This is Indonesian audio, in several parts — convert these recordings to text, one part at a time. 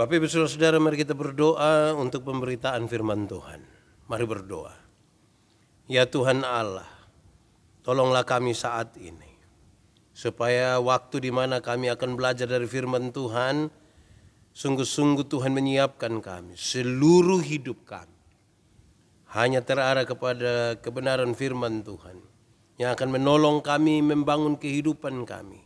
Bapak Ibu Saudara, Saudara mari kita berdoa untuk pemberitaan firman Tuhan. Mari berdoa. Ya Tuhan Allah, tolonglah kami saat ini. Supaya waktu di mana kami akan belajar dari firman Tuhan, sungguh-sungguh Tuhan menyiapkan kami, seluruh hidup kami. Hanya terarah kepada kebenaran firman Tuhan yang akan menolong kami membangun kehidupan kami.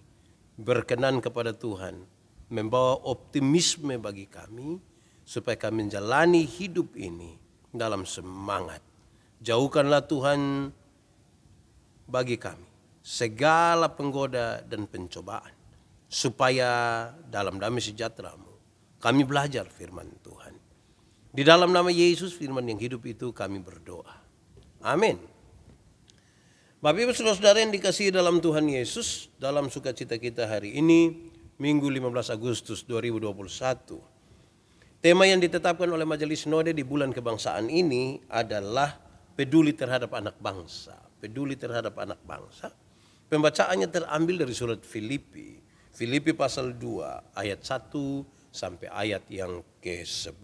Berkenan kepada Tuhan membawa optimisme bagi kami supaya kami menjalani hidup ini dalam semangat. Jauhkanlah Tuhan bagi kami segala penggoda dan pencobaan supaya dalam damai sejahtera-Mu kami belajar firman Tuhan. Di dalam nama Yesus firman yang hidup itu kami berdoa. Amin. Bapak Ibu Saudara-saudara yang dikasihi dalam Tuhan Yesus, dalam sukacita kita hari ini, Minggu 15 Agustus 2021. Tema yang ditetapkan oleh Majelis Node di bulan kebangsaan ini adalah peduli terhadap anak bangsa. Peduli terhadap anak bangsa. Pembacaannya terambil dari surat Filipi. Filipi pasal 2 ayat 1 sampai ayat yang ke-11.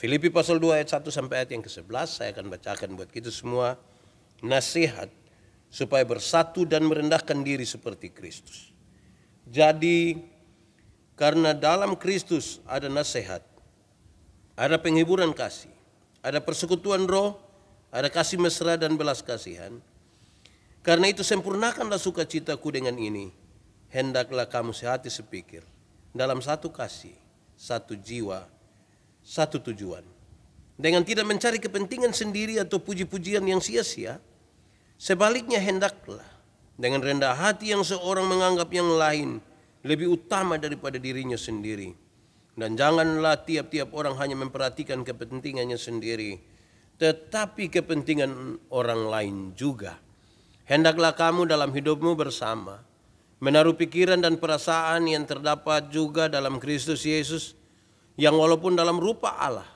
Filipi pasal 2 ayat 1 sampai ayat yang ke-11 saya akan bacakan buat kita semua nasihat supaya bersatu dan merendahkan diri seperti Kristus jadi karena dalam Kristus ada nasihat, ada penghiburan kasih, ada persekutuan roh, ada kasih mesra dan belas kasihan. Karena itu sempurnakanlah sukacitaku dengan ini. Hendaklah kamu sehati sepikir dalam satu kasih, satu jiwa, satu tujuan. Dengan tidak mencari kepentingan sendiri atau puji-pujian yang sia-sia, sebaliknya hendaklah dengan rendah hati yang seorang menganggap yang lain lebih utama daripada dirinya sendiri. Dan janganlah tiap-tiap orang hanya memperhatikan kepentingannya sendiri, tetapi kepentingan orang lain juga. Hendaklah kamu dalam hidupmu bersama menaruh pikiran dan perasaan yang terdapat juga dalam Kristus Yesus yang walaupun dalam rupa Allah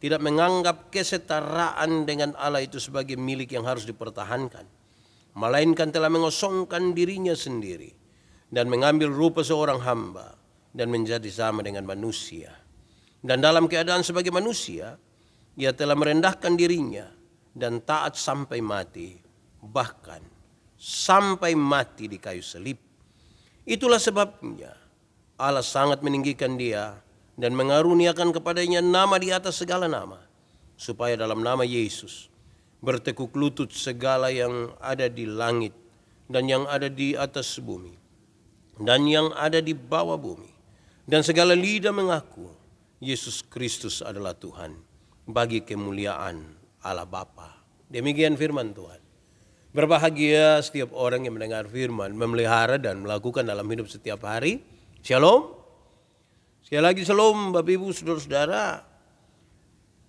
tidak menganggap kesetaraan dengan Allah itu sebagai milik yang harus dipertahankan melainkan telah mengosongkan dirinya sendiri dan mengambil rupa seorang hamba dan menjadi sama dengan manusia. Dan dalam keadaan sebagai manusia, ia telah merendahkan dirinya dan taat sampai mati, bahkan sampai mati di kayu selip Itulah sebabnya Allah sangat meninggikan dia dan mengaruniakan kepadanya nama di atas segala nama, supaya dalam nama Yesus bertekuk lutut segala yang ada di langit dan yang ada di atas bumi dan yang ada di bawah bumi dan segala lidah mengaku Yesus Kristus adalah Tuhan bagi kemuliaan Allah Bapa. Demikian firman Tuhan. Berbahagia setiap orang yang mendengar firman, memelihara dan melakukan dalam hidup setiap hari. Shalom. Sekali lagi shalom Bapak Ibu Saudara-saudara.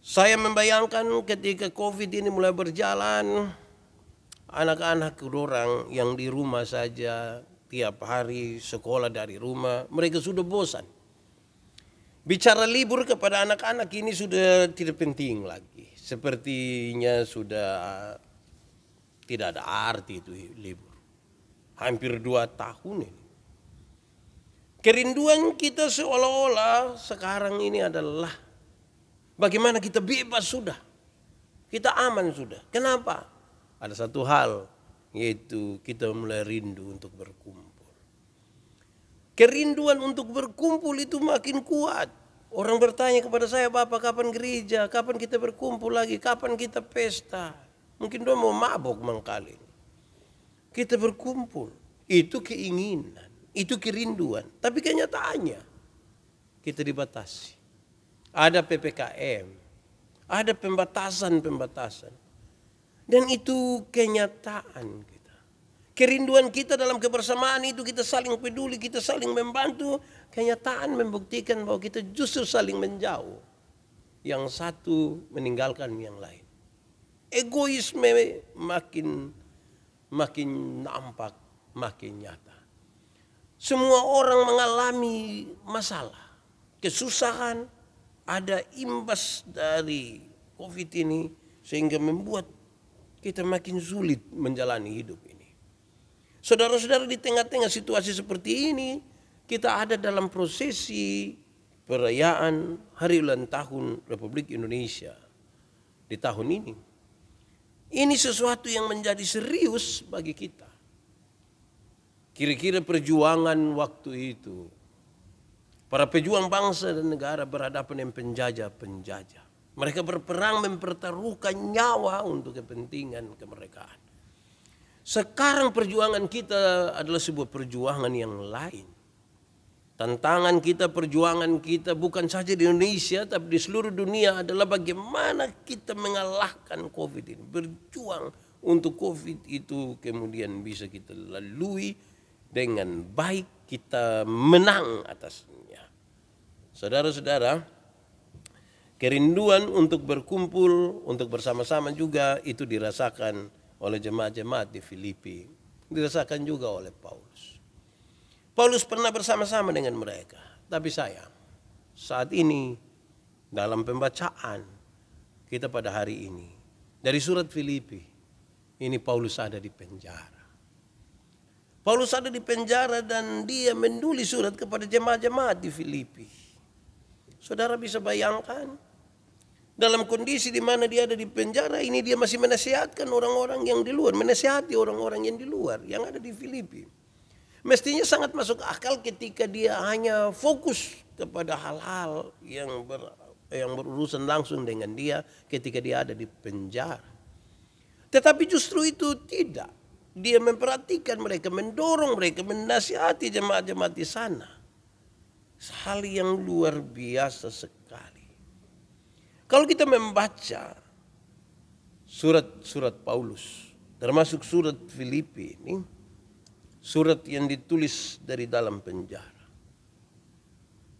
Saya membayangkan ketika COVID ini mulai berjalan, anak-anak orang yang di rumah saja tiap hari sekolah dari rumah, mereka sudah bosan. Bicara libur kepada anak-anak ini sudah tidak penting lagi. Sepertinya sudah tidak ada arti itu libur. Hampir dua tahun ini. Kerinduan kita seolah-olah sekarang ini adalah Bagaimana kita bebas sudah. Kita aman sudah. Kenapa? Ada satu hal yaitu kita mulai rindu untuk berkumpul. Kerinduan untuk berkumpul itu makin kuat. Orang bertanya kepada saya, Bapak kapan gereja, kapan kita berkumpul lagi, kapan kita pesta. Mungkin dia mau mabok mengkali. Kita berkumpul, itu keinginan, itu kerinduan. Tapi kenyataannya kita dibatasi ada PPKM, ada pembatasan-pembatasan. Dan itu kenyataan kita. Kerinduan kita dalam kebersamaan itu kita saling peduli, kita saling membantu. Kenyataan membuktikan bahwa kita justru saling menjauh. Yang satu meninggalkan yang lain. Egoisme makin makin nampak, makin nyata. Semua orang mengalami masalah, kesusahan, ada imbas dari COVID ini sehingga membuat kita makin sulit menjalani hidup ini. Saudara-saudara di tengah-tengah situasi seperti ini, kita ada dalam prosesi perayaan hari ulang tahun Republik Indonesia di tahun ini. Ini sesuatu yang menjadi serius bagi kita. Kira-kira perjuangan waktu itu Para pejuang bangsa dan negara berhadapan dengan penjajah-penjajah. Mereka berperang mempertaruhkan nyawa untuk kepentingan kemerdekaan. Sekarang perjuangan kita adalah sebuah perjuangan yang lain. Tantangan kita, perjuangan kita bukan saja di Indonesia tapi di seluruh dunia adalah bagaimana kita mengalahkan COVID ini. Berjuang untuk COVID itu kemudian bisa kita lalui dengan baik kita menang atasnya. Saudara-saudara, kerinduan untuk berkumpul, untuk bersama-sama juga itu dirasakan oleh jemaat-jemaat di Filipi. Dirasakan juga oleh Paulus. Paulus pernah bersama-sama dengan mereka. Tapi saya, saat ini dalam pembacaan kita pada hari ini dari surat Filipi, ini Paulus ada di penjara. Paulus ada di penjara dan dia menduli surat kepada jemaah-jemaah di Filipi. Saudara bisa bayangkan dalam kondisi di mana dia ada di penjara ini dia masih menasihatkan orang-orang yang di luar, menasihati orang-orang yang di luar yang ada di Filipi. Mestinya sangat masuk akal ketika dia hanya fokus kepada hal-hal yang ber, yang berurusan langsung dengan dia ketika dia ada di penjara. Tetapi justru itu tidak dia memperhatikan mereka, mendorong mereka, menasihati jemaat-jemaat di sana. Hal yang luar biasa sekali. Kalau kita membaca surat-surat Paulus, termasuk surat Filipi ini, surat yang ditulis dari dalam penjara.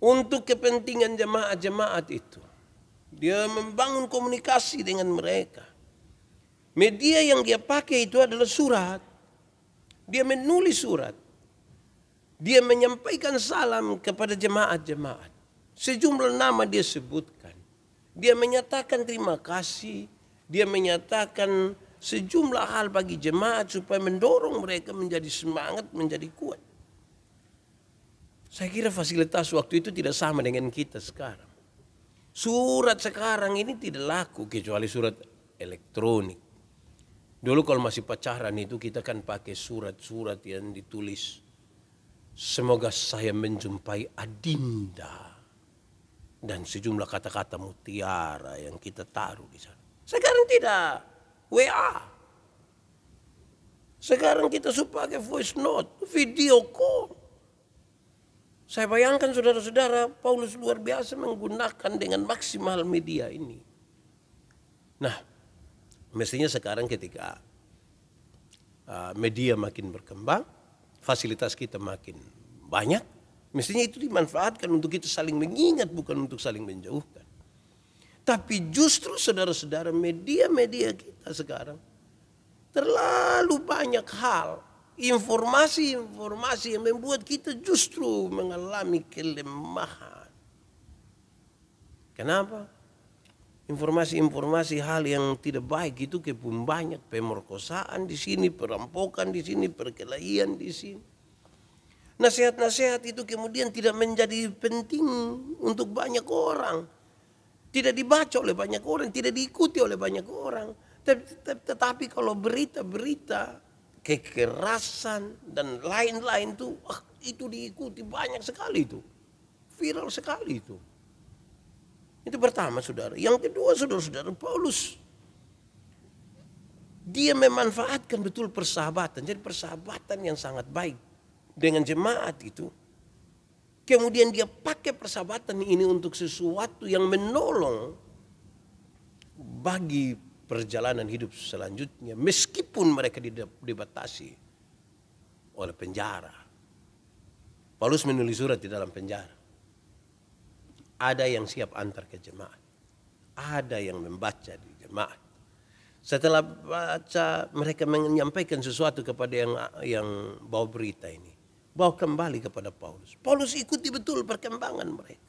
Untuk kepentingan jemaat-jemaat itu, dia membangun komunikasi dengan mereka Media yang dia pakai itu adalah surat. Dia menulis surat. Dia menyampaikan salam kepada jemaat-jemaat. Sejumlah nama dia sebutkan. Dia menyatakan terima kasih. Dia menyatakan sejumlah hal bagi jemaat supaya mendorong mereka menjadi semangat, menjadi kuat. Saya kira fasilitas waktu itu tidak sama dengan kita sekarang. Surat sekarang ini tidak laku kecuali surat elektronik. Dulu kalau masih pacaran itu kita kan pakai surat-surat yang ditulis. Semoga saya menjumpai Adinda. Dan sejumlah kata-kata mutiara yang kita taruh di sana. Sekarang tidak. WA. Sekarang kita suka pakai voice note, video call. Saya bayangkan saudara-saudara, Paulus luar biasa menggunakan dengan maksimal media ini. Nah, Mestinya sekarang ketika uh, media makin berkembang, fasilitas kita makin banyak, mestinya itu dimanfaatkan untuk kita saling mengingat bukan untuk saling menjauhkan. Tapi justru saudara-saudara media-media kita sekarang terlalu banyak hal informasi-informasi yang membuat kita justru mengalami kelemahan. Kenapa? informasi-informasi hal yang tidak baik itu kepun banyak pemerkosaan di sini, perampokan di sini, perkelahian di sini. Nasihat-nasihat itu kemudian tidak menjadi penting untuk banyak orang. Tidak dibaca oleh banyak orang, tidak diikuti oleh banyak orang. Tetapi kalau berita-berita kekerasan dan lain-lain itu, itu diikuti banyak sekali itu. Viral sekali itu. Itu pertama saudara. Yang kedua saudara-saudara Paulus. Dia memanfaatkan betul persahabatan. Jadi persahabatan yang sangat baik. Dengan jemaat itu. Kemudian dia pakai persahabatan ini untuk sesuatu yang menolong. Bagi perjalanan hidup selanjutnya. Meskipun mereka dibatasi oleh penjara. Paulus menulis surat di dalam penjara. Ada yang siap antar ke jemaat. Ada yang membaca di jemaat. Setelah baca mereka menyampaikan sesuatu kepada yang yang bawa berita ini. Bawa kembali kepada Paulus. Paulus ikuti betul perkembangan mereka.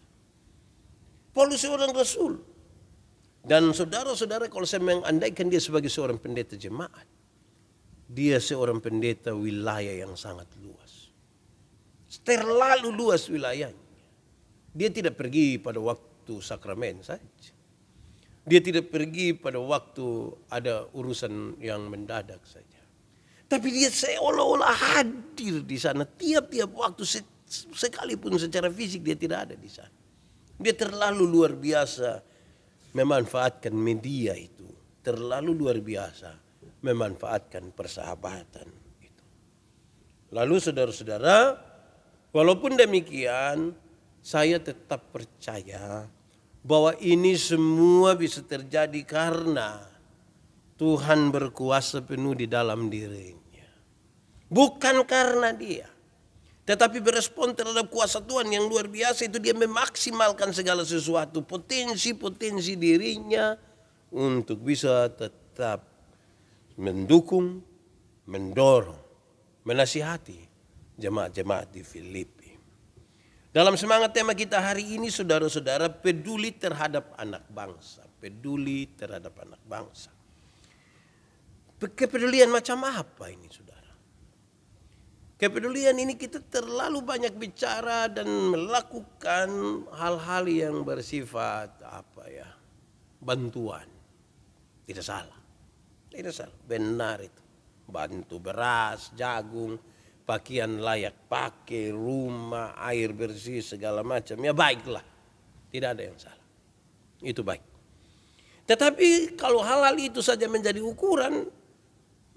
Paulus seorang rasul. Dan saudara-saudara kalau saya mengandaikan dia sebagai seorang pendeta jemaat. Dia seorang pendeta wilayah yang sangat luas. Terlalu luas wilayahnya. Dia tidak pergi pada waktu sakramen saja. Dia tidak pergi pada waktu ada urusan yang mendadak saja. Tapi dia seolah-olah hadir di sana tiap-tiap waktu sekalipun secara fisik dia tidak ada di sana. Dia terlalu luar biasa memanfaatkan media itu. Terlalu luar biasa memanfaatkan persahabatan itu. Lalu saudara-saudara, walaupun demikian saya tetap percaya bahwa ini semua bisa terjadi karena Tuhan berkuasa penuh di dalam dirinya. Bukan karena dia. Tetapi berespon terhadap kuasa Tuhan yang luar biasa itu dia memaksimalkan segala sesuatu. Potensi-potensi dirinya untuk bisa tetap mendukung, mendorong, menasihati jemaat-jemaat di Filip. Dalam semangat tema kita hari ini saudara-saudara peduli terhadap anak bangsa. Peduli terhadap anak bangsa. Kepedulian macam apa ini saudara? Kepedulian ini kita terlalu banyak bicara dan melakukan hal-hal yang bersifat apa ya bantuan. Tidak salah. Tidak salah. Benar itu. Bantu beras, jagung, pakaian layak pakai, rumah, air bersih, segala macam. Ya baiklah, tidak ada yang salah. Itu baik. Tetapi kalau halal itu saja menjadi ukuran,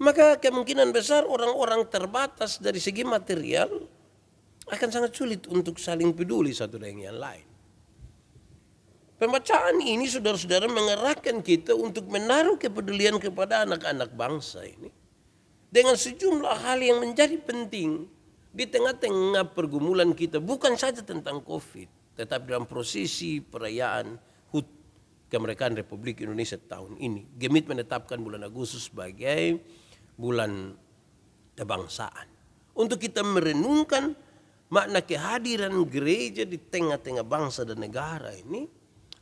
maka kemungkinan besar orang-orang terbatas dari segi material akan sangat sulit untuk saling peduli satu dengan yang lain. Pembacaan ini saudara-saudara mengerahkan kita untuk menaruh kepedulian kepada anak-anak bangsa ini dengan sejumlah hal yang menjadi penting di tengah-tengah pergumulan kita bukan saja tentang Covid, tetapi dalam prosesi perayaan HUT kemerdekaan Republik Indonesia tahun ini. Gemit menetapkan bulan Agustus sebagai bulan kebangsaan. Untuk kita merenungkan makna kehadiran gereja di tengah-tengah bangsa dan negara ini,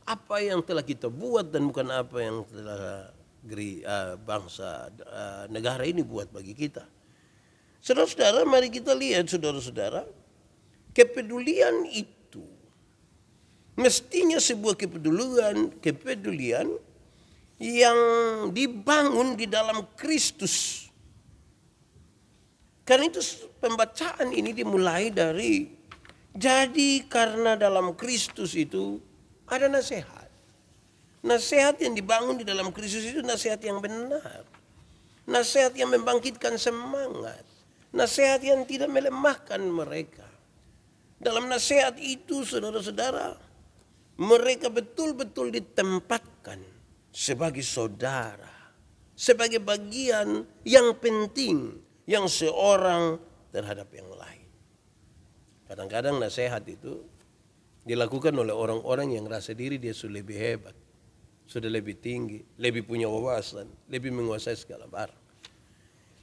apa yang telah kita buat dan bukan apa yang telah negeri uh, bangsa uh, negara ini buat bagi kita. Saudara-saudara, mari kita lihat saudara-saudara, kepedulian itu mestinya sebuah kepedulian, kepedulian yang dibangun di dalam Kristus. Karena itu pembacaan ini dimulai dari jadi karena dalam Kristus itu ada nasihat. Nasihat yang dibangun di dalam Kristus itu nasihat yang benar. Nasihat yang membangkitkan semangat. Nasihat yang tidak melemahkan mereka. Dalam nasihat itu saudara-saudara mereka betul-betul ditempatkan sebagai saudara. Sebagai bagian yang penting yang seorang terhadap yang lain. Kadang-kadang nasihat itu dilakukan oleh orang-orang yang rasa diri dia sudah lebih hebat sudah lebih tinggi, lebih punya wawasan, lebih menguasai segala barang.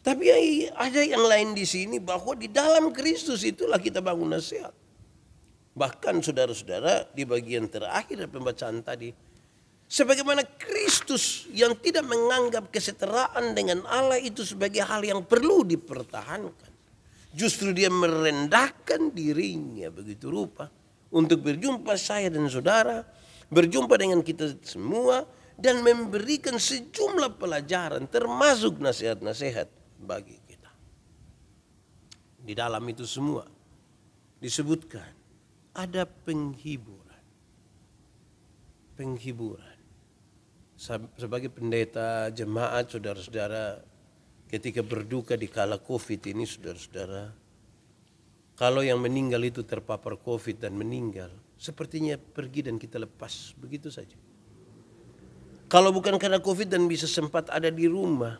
Tapi ada yang lain di sini bahwa di dalam Kristus itulah kita bangun nasihat. Bahkan saudara-saudara di bagian terakhir pembacaan tadi. Sebagaimana Kristus yang tidak menganggap kesetaraan dengan Allah itu sebagai hal yang perlu dipertahankan. Justru dia merendahkan dirinya begitu rupa untuk berjumpa saya dan saudara berjumpa dengan kita semua dan memberikan sejumlah pelajaran termasuk nasihat-nasihat bagi kita. Di dalam itu semua disebutkan ada penghiburan. Penghiburan. Sebagai pendeta jemaat saudara-saudara ketika berduka di kala Covid ini saudara-saudara kalau yang meninggal itu terpapar COVID dan meninggal, sepertinya pergi dan kita lepas begitu saja. Kalau bukan karena COVID dan bisa sempat ada di rumah,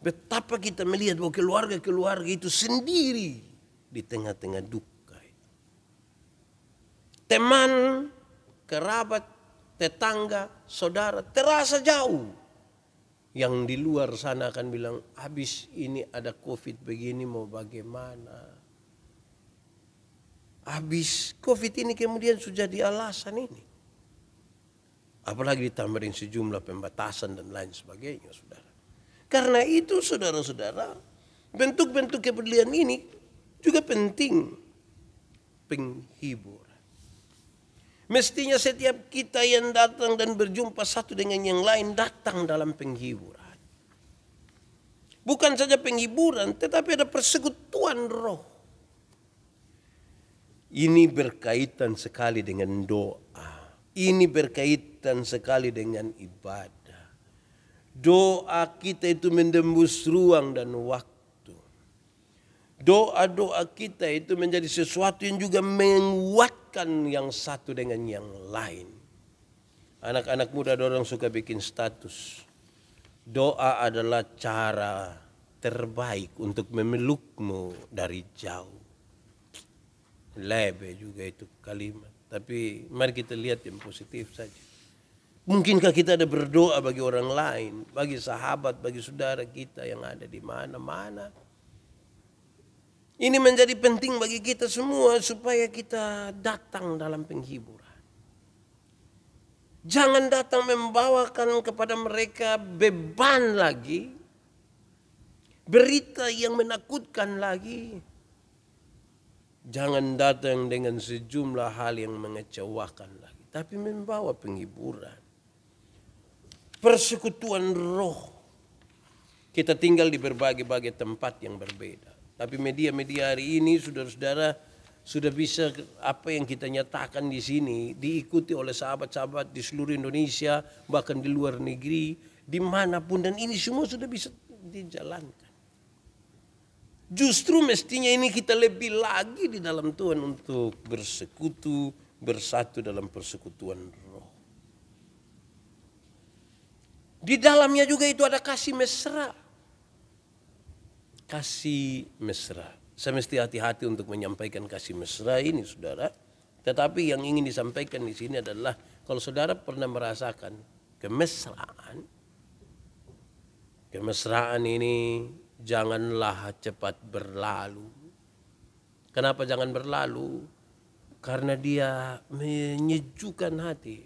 betapa kita melihat bahwa keluarga-keluarga itu sendiri di tengah-tengah duka. Teman, kerabat, tetangga, saudara terasa jauh. Yang di luar sana akan bilang, habis ini ada COVID begini mau bagaimana. Habis COVID ini kemudian sudah di alasan ini. Apalagi ditambahin sejumlah pembatasan dan lain sebagainya, saudara. Karena itu, saudara-saudara, bentuk-bentuk kepedulian ini juga penting penghibur. Mestinya setiap kita yang datang dan berjumpa satu dengan yang lain datang dalam penghiburan. Bukan saja penghiburan, tetapi ada persekutuan roh. Ini berkaitan sekali dengan doa. Ini berkaitan sekali dengan ibadah. Doa kita itu mendembus ruang dan waktu. Doa-doa kita itu menjadi sesuatu yang juga menguatkan yang satu dengan yang lain. Anak-anak muda dorong suka bikin status. Doa adalah cara terbaik untuk memelukmu dari jauh lebe juga itu kalimat. Tapi mari kita lihat yang positif saja. Mungkinkah kita ada berdoa bagi orang lain, bagi sahabat, bagi saudara kita yang ada di mana-mana. Ini menjadi penting bagi kita semua supaya kita datang dalam penghiburan. Jangan datang membawakan kepada mereka beban lagi, berita yang menakutkan lagi, Jangan datang dengan sejumlah hal yang mengecewakan lagi. Tapi membawa penghiburan. Persekutuan roh. Kita tinggal di berbagai-bagai tempat yang berbeda. Tapi media-media hari ini saudara-saudara sudah bisa apa yang kita nyatakan di sini diikuti oleh sahabat-sahabat di seluruh Indonesia bahkan di luar negeri dimanapun dan ini semua sudah bisa dijalankan. Justru mestinya ini kita lebih lagi di dalam Tuhan untuk bersekutu, bersatu dalam persekutuan roh. Di dalamnya juga itu ada kasih mesra. Kasih mesra. Saya mesti hati-hati untuk menyampaikan kasih mesra ini saudara. Tetapi yang ingin disampaikan di sini adalah kalau saudara pernah merasakan kemesraan, kemesraan ini janganlah cepat berlalu. Kenapa jangan berlalu? Karena dia menyejukkan hati.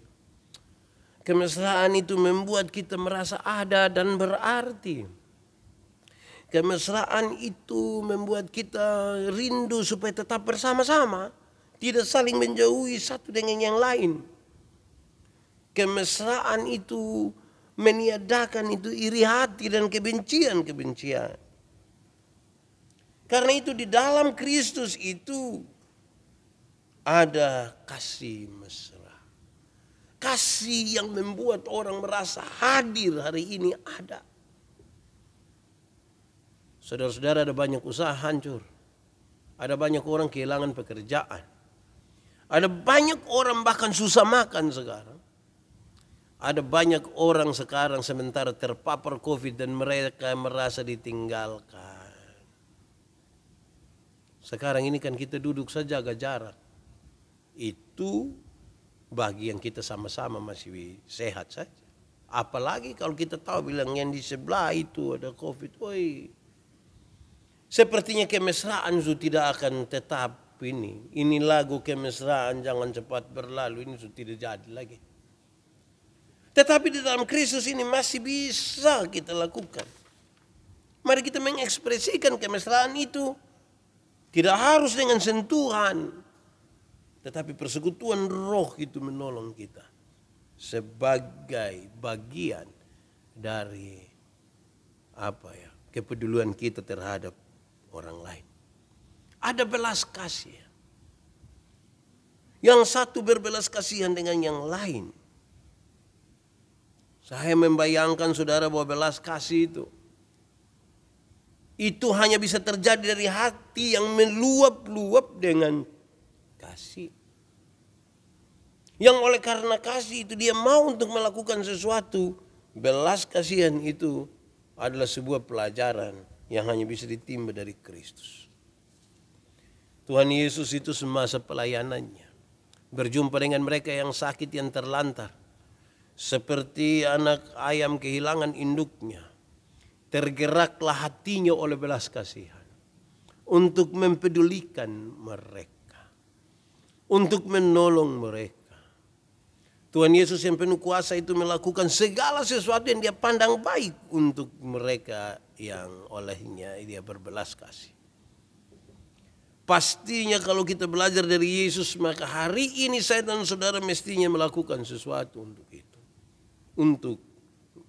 Kemesraan itu membuat kita merasa ada dan berarti. Kemesraan itu membuat kita rindu supaya tetap bersama-sama, tidak saling menjauhi satu dengan yang lain. Kemesraan itu meniadakan itu iri hati dan kebencian-kebencian karena itu di dalam Kristus itu ada kasih mesra. Kasih yang membuat orang merasa hadir hari ini ada. Saudara-saudara ada banyak usaha hancur. Ada banyak orang kehilangan pekerjaan. Ada banyak orang bahkan susah makan sekarang. Ada banyak orang sekarang sementara terpapar COVID dan mereka merasa ditinggalkan. Sekarang ini kan kita duduk saja agak jarak. Itu bagi yang kita sama-sama masih sehat saja. Apalagi kalau kita tahu bilang yang di sebelah itu ada covid. Woi, sepertinya kemesraan itu tidak akan tetap ini. Ini lagu kemesraan jangan cepat berlalu ini sudah tidak jadi lagi. Tetapi di dalam Kristus ini masih bisa kita lakukan. Mari kita mengekspresikan kemesraan itu tidak harus dengan sentuhan. Tetapi persekutuan roh itu menolong kita. Sebagai bagian dari apa ya kepedulian kita terhadap orang lain. Ada belas kasih. Yang satu berbelas kasihan dengan yang lain. Saya membayangkan saudara bahwa belas kasih itu itu hanya bisa terjadi dari hati yang meluap-luap dengan kasih. Yang oleh karena kasih itu dia mau untuk melakukan sesuatu. Belas kasihan itu adalah sebuah pelajaran yang hanya bisa ditimba dari Kristus. Tuhan Yesus itu semasa pelayanannya. Berjumpa dengan mereka yang sakit yang terlantar. Seperti anak ayam kehilangan induknya tergeraklah hatinya oleh belas kasihan untuk mempedulikan mereka, untuk menolong mereka. Tuhan Yesus yang penuh kuasa itu melakukan segala sesuatu yang dia pandang baik untuk mereka yang olehnya dia berbelas kasih. Pastinya kalau kita belajar dari Yesus maka hari ini saya dan saudara mestinya melakukan sesuatu untuk itu. Untuk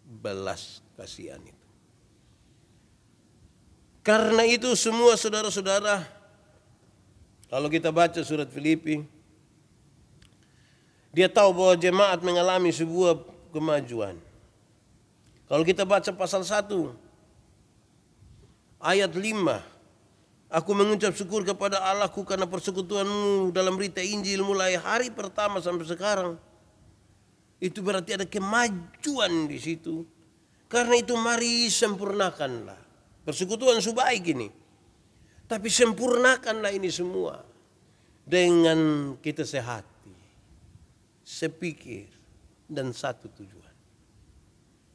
belas kasihan itu. Karena itu semua saudara-saudara, kalau kita baca surat Filipi, dia tahu bahwa jemaat mengalami sebuah kemajuan. Kalau kita baca pasal 1, ayat 5, Aku mengucap syukur kepada Allahku karena persekutuanmu dalam berita Injil mulai hari pertama sampai sekarang. Itu berarti ada kemajuan di situ. Karena itu mari sempurnakanlah. Persekutuan subaik ini. Tapi sempurnakanlah ini semua dengan kita sehati, sepikir, dan satu tujuan.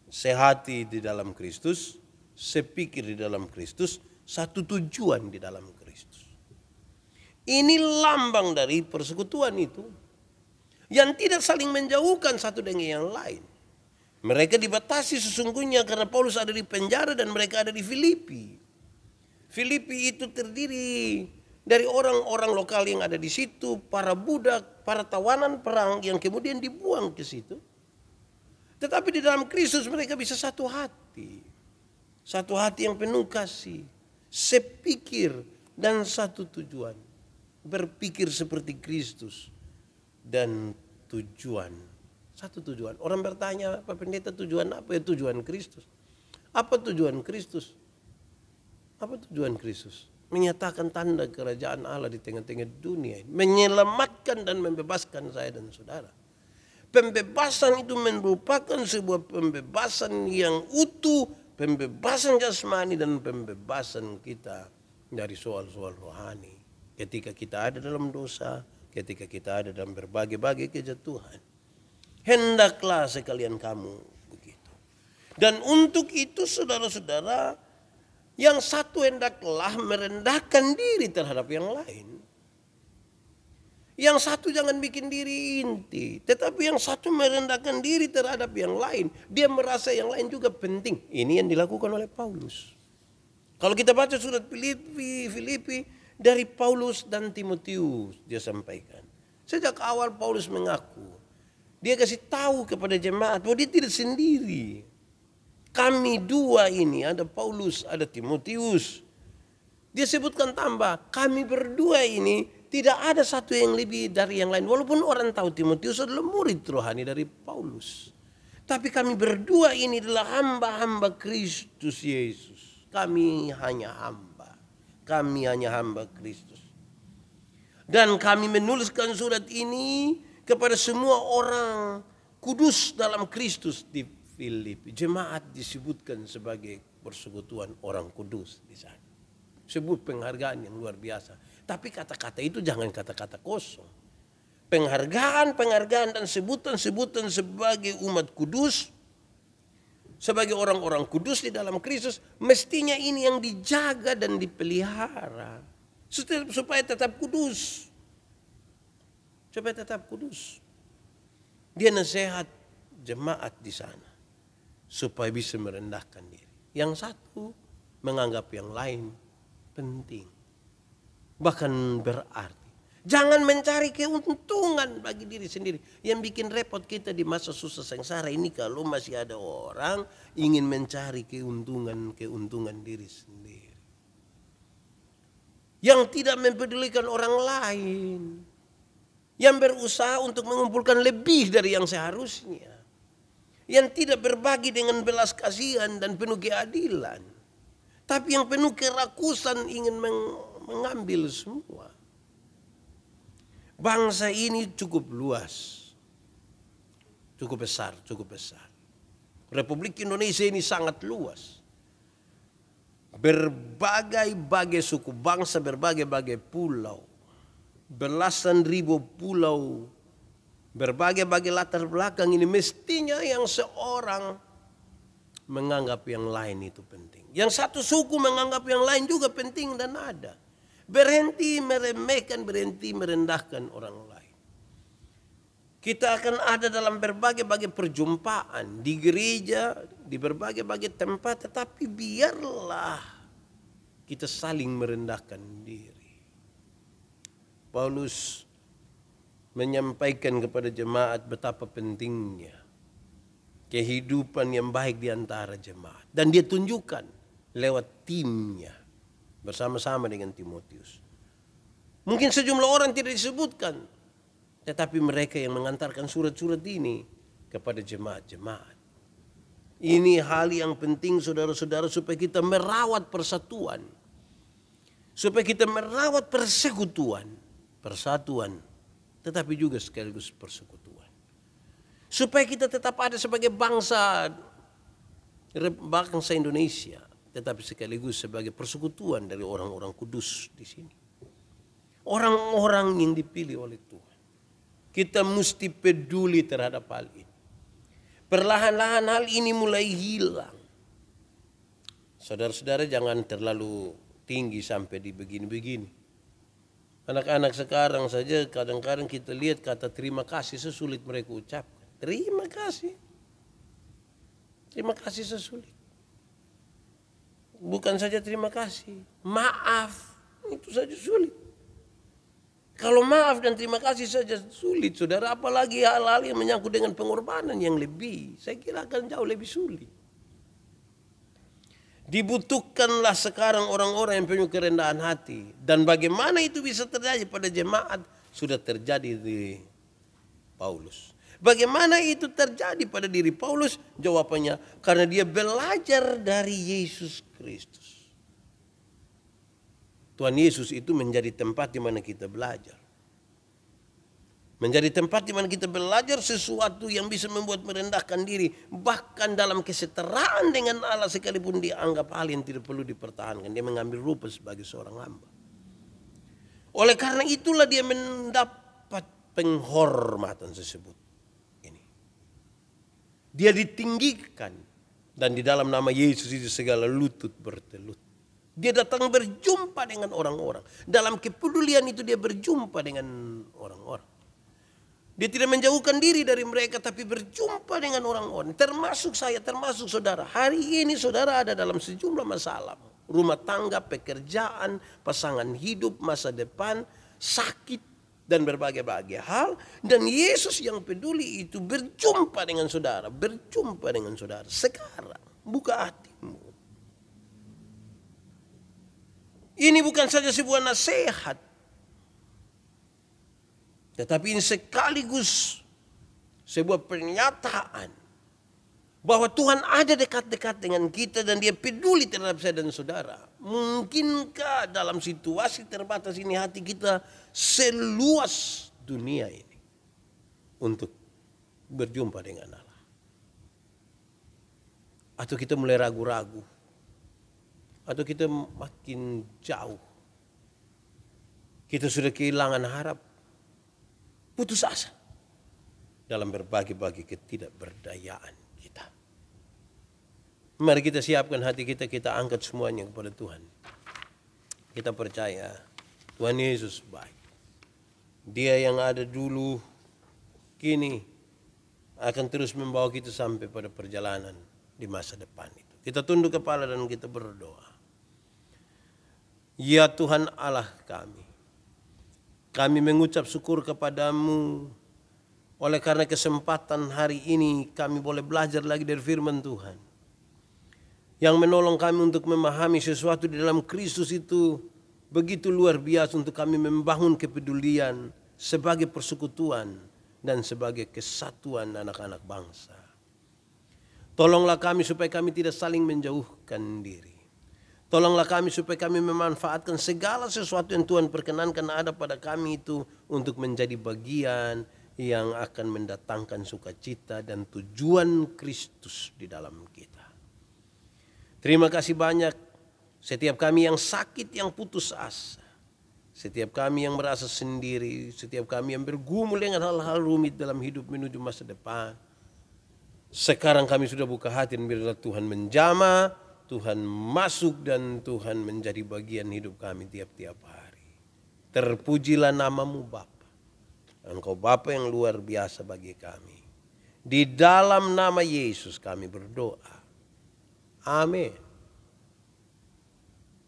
Sehati di dalam Kristus, sepikir di dalam Kristus, satu tujuan di dalam Kristus. Ini lambang dari persekutuan itu yang tidak saling menjauhkan satu dengan yang lain. Mereka dibatasi sesungguhnya karena Paulus ada di penjara dan mereka ada di Filipi. Filipi itu terdiri dari orang-orang lokal yang ada di situ, para budak, para tawanan perang yang kemudian dibuang ke situ. Tetapi di dalam Kristus mereka bisa satu hati. Satu hati yang penuh kasih, sepikir dan satu tujuan. Berpikir seperti Kristus dan tujuan satu tujuan. Orang bertanya, Pak Pendeta tujuan apa? Ya tujuan Kristus. Apa tujuan Kristus? Apa tujuan Kristus? Menyatakan tanda kerajaan Allah di tengah-tengah dunia. Menyelamatkan dan membebaskan saya dan saudara. Pembebasan itu merupakan sebuah pembebasan yang utuh. Pembebasan jasmani dan pembebasan kita dari soal-soal rohani. Ketika kita ada dalam dosa, ketika kita ada dalam berbagai-bagai kejatuhan hendaklah sekalian kamu begitu. Dan untuk itu saudara-saudara yang satu hendaklah merendahkan diri terhadap yang lain. Yang satu jangan bikin diri inti, tetapi yang satu merendahkan diri terhadap yang lain. Dia merasa yang lain juga penting. Ini yang dilakukan oleh Paulus. Kalau kita baca surat Filipi, Filipi dari Paulus dan Timotius dia sampaikan. Sejak awal Paulus mengaku dia kasih tahu kepada jemaat bahwa dia tidak sendiri. Kami dua ini, ada Paulus, ada Timotius. Dia sebutkan tambah, kami berdua ini tidak ada satu yang lebih dari yang lain. Walaupun orang tahu Timotius adalah murid rohani dari Paulus. Tapi kami berdua ini adalah hamba-hamba Kristus Yesus. Kami hanya hamba. Kami hanya hamba Kristus. Dan kami menuliskan surat ini kepada semua orang kudus dalam Kristus di Filipi. Jemaat disebutkan sebagai persekutuan orang kudus di sana. Sebut penghargaan yang luar biasa. Tapi kata-kata itu jangan kata-kata kosong. Penghargaan, penghargaan dan sebutan-sebutan sebagai umat kudus, sebagai orang-orang kudus di dalam Kristus, mestinya ini yang dijaga dan dipelihara supaya tetap kudus supaya tetap kudus. Dia nasihat jemaat di sana supaya bisa merendahkan diri. Yang satu menganggap yang lain penting, bahkan berarti. Jangan mencari keuntungan bagi diri sendiri. Yang bikin repot kita di masa susah sengsara ini kalau masih ada orang ingin mencari keuntungan-keuntungan diri sendiri. Yang tidak mempedulikan orang lain yang berusaha untuk mengumpulkan lebih dari yang seharusnya, yang tidak berbagi dengan belas kasihan dan penuh keadilan, tapi yang penuh kerakusan ingin mengambil semua. Bangsa ini cukup luas, cukup besar, cukup besar. Republik Indonesia ini sangat luas berbagai-bagai suku bangsa, berbagai-bagai pulau belasan ribu pulau, berbagai-bagai latar belakang ini mestinya yang seorang menganggap yang lain itu penting. Yang satu suku menganggap yang lain juga penting dan ada. Berhenti meremehkan, berhenti merendahkan orang lain. Kita akan ada dalam berbagai-bagai perjumpaan di gereja, di berbagai-bagai tempat, tetapi biarlah kita saling merendahkan diri. Paulus menyampaikan kepada jemaat betapa pentingnya kehidupan yang baik di antara jemaat. Dan dia tunjukkan lewat timnya bersama-sama dengan Timotius. Mungkin sejumlah orang tidak disebutkan. Tetapi mereka yang mengantarkan surat-surat ini kepada jemaat-jemaat. Ini hal yang penting saudara-saudara supaya kita merawat persatuan. Supaya kita merawat persekutuan persatuan, tetapi juga sekaligus persekutuan. Supaya kita tetap ada sebagai bangsa, bangsa Indonesia, tetapi sekaligus sebagai persekutuan dari orang-orang kudus di sini. Orang-orang yang dipilih oleh Tuhan. Kita mesti peduli terhadap hal ini. Perlahan-lahan hal ini mulai hilang. Saudara-saudara jangan terlalu tinggi sampai di begini-begini Anak-anak sekarang saja kadang-kadang kita lihat kata terima kasih sesulit mereka ucapkan. Terima kasih. Terima kasih sesulit. Bukan saja terima kasih, maaf itu saja sulit. Kalau maaf dan terima kasih saja sulit, saudara, apalagi hal-hal yang menyangkut dengan pengorbanan yang lebih, saya kira akan jauh lebih sulit. Dibutuhkanlah sekarang orang-orang yang punya kerendahan hati. Dan bagaimana itu bisa terjadi pada jemaat sudah terjadi di Paulus. Bagaimana itu terjadi pada diri Paulus? Jawabannya karena dia belajar dari Yesus Kristus. Tuhan Yesus itu menjadi tempat di mana kita belajar. Menjadi tempat di mana kita belajar sesuatu yang bisa membuat merendahkan diri. Bahkan dalam kesetaraan dengan Allah sekalipun dianggap hal yang tidak perlu dipertahankan. Dia mengambil rupa sebagai seorang hamba. Oleh karena itulah dia mendapat penghormatan tersebut. Ini. Dia ditinggikan. Dan di dalam nama Yesus itu segala lutut bertelut. Dia datang berjumpa dengan orang-orang. Dalam kepedulian itu dia berjumpa dengan orang-orang. Dia tidak menjauhkan diri dari mereka tapi berjumpa dengan orang-orang. Termasuk saya, termasuk saudara. Hari ini saudara ada dalam sejumlah masalah. Rumah tangga, pekerjaan, pasangan hidup, masa depan, sakit dan berbagai-bagai hal. Dan Yesus yang peduli itu berjumpa dengan saudara. Berjumpa dengan saudara. Sekarang buka hatimu. Ini bukan saja sebuah nasihat tetapi ini sekaligus sebuah pernyataan bahwa Tuhan ada dekat-dekat dengan kita dan dia peduli terhadap saya dan saudara. Mungkinkah dalam situasi terbatas ini hati kita seluas dunia ini untuk berjumpa dengan Allah? Atau kita mulai ragu-ragu? Atau kita makin jauh? Kita sudah kehilangan harap putus asa dalam berbagi-bagi ketidakberdayaan kita. Mari kita siapkan hati kita, kita angkat semuanya kepada Tuhan. Kita percaya Tuhan Yesus baik. Dia yang ada dulu, kini, akan terus membawa kita sampai pada perjalanan di masa depan itu. Kita tunduk kepala dan kita berdoa. Ya Tuhan Allah kami, kami mengucap syukur kepadamu oleh karena kesempatan hari ini kami boleh belajar lagi dari firman Tuhan. Yang menolong kami untuk memahami sesuatu di dalam Kristus itu begitu luar biasa untuk kami membangun kepedulian sebagai persekutuan dan sebagai kesatuan anak-anak bangsa. Tolonglah kami supaya kami tidak saling menjauhkan diri. Tolonglah kami supaya kami memanfaatkan segala sesuatu yang Tuhan perkenankan ada pada kami itu untuk menjadi bagian yang akan mendatangkan sukacita dan tujuan Kristus di dalam kita. Terima kasih banyak setiap kami yang sakit yang putus asa. Setiap kami yang merasa sendiri, setiap kami yang bergumul dengan hal-hal rumit dalam hidup menuju masa depan. Sekarang kami sudah buka hati dan biarlah Tuhan menjamah Tuhan masuk dan Tuhan menjadi bagian hidup kami tiap-tiap hari. Terpujilah namamu Bapa. Engkau Bapa yang luar biasa bagi kami. Di dalam nama Yesus kami berdoa. Amin.